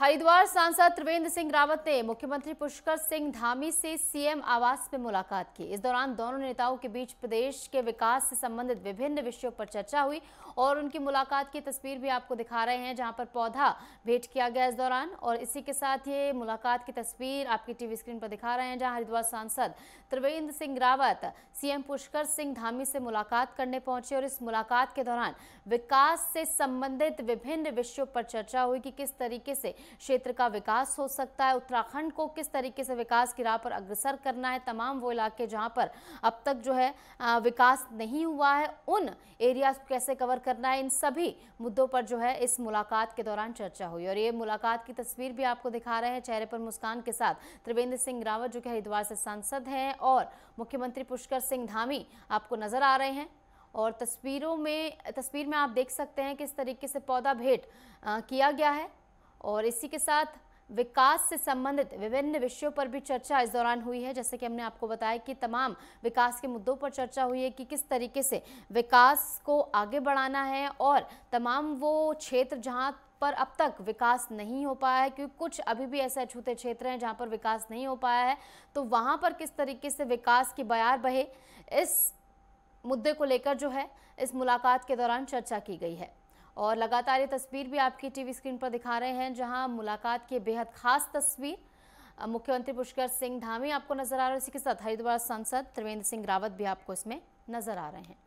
हरिद्वार सांसद त्रिवेंद्र सिंह रावत ने मुख्यमंत्री पुष्कर सिंह धामी से सीएम आवास में मुलाकात की इस दौरान दोनों नेताओं के बीच प्रदेश के विकास से संबंधित विभिन्न विषयों पर चर्चा हुई और उनकी मुलाकात की तस्वीर भी आपको दिखा रहे हैं जहां पर पौधा भेंट किया गया इस दौरान और इसी के साथ ये मुलाकात की तस्वीर आपकी टीवी स्क्रीन पर दिखा रहे हैं जहाँ हरिद्वार सांसद त्रिवेंद्र सिंह रावत सीएम पुष्कर सिंह धामी से मुलाकात करने पहुंचे और इस मुलाकात के दौरान विकास से संबंधित विभिन्न विषयों पर चर्चा हुई कि किस तरीके से क्षेत्र का विकास हो सकता है उत्तराखंड को किस तरीके से विकास की राह पर अग्रसर करना है तमाम वो इलाके जहाँ पर अब तक जो है विकास नहीं हुआ है उन एरियाज को कैसे कवर करना है इन सभी मुद्दों पर जो है इस मुलाकात के दौरान चर्चा हुई और ये मुलाकात की तस्वीर भी आपको दिखा रहे हैं चेहरे पर मुस्कान के साथ त्रिवेंद्र सिंह रावत जो कि हरिद्वार से सांसद हैं और मुख्यमंत्री पुष्कर सिंह धामी आपको नजर आ रहे हैं और तस्वीरों में तस्वीर में आप देख सकते हैं किस तरीके से पौधा भेंट किया गया है और इसी के साथ विकास से संबंधित विभिन्न विषयों पर भी चर्चा इस दौरान हुई है जैसे कि हमने आपको बताया कि तमाम विकास के मुद्दों पर चर्चा हुई है कि किस तरीके से विकास को आगे बढ़ाना है और तमाम वो क्षेत्र जहां पर अब तक विकास नहीं हो पाया है क्योंकि कुछ अभी भी ऐसे अछूते क्षेत्र हैं जहां पर विकास नहीं हो पाया है तो वहाँ पर किस तरीके से विकास की बयार बहे इस मुद्दे को लेकर जो है इस मुलाकात के दौरान चर्चा की गई है और लगातार ये तस्वीर भी आपकी टीवी स्क्रीन पर दिखा रहे हैं जहां मुलाकात की बेहद खास तस्वीर मुख्यमंत्री पुष्कर सिंह धामी आपको नजर आ रहे हैं इसी के साथ हरिद्वार सांसद त्रिवेंद्र सिंह रावत भी आपको इसमें नजर आ रहे हैं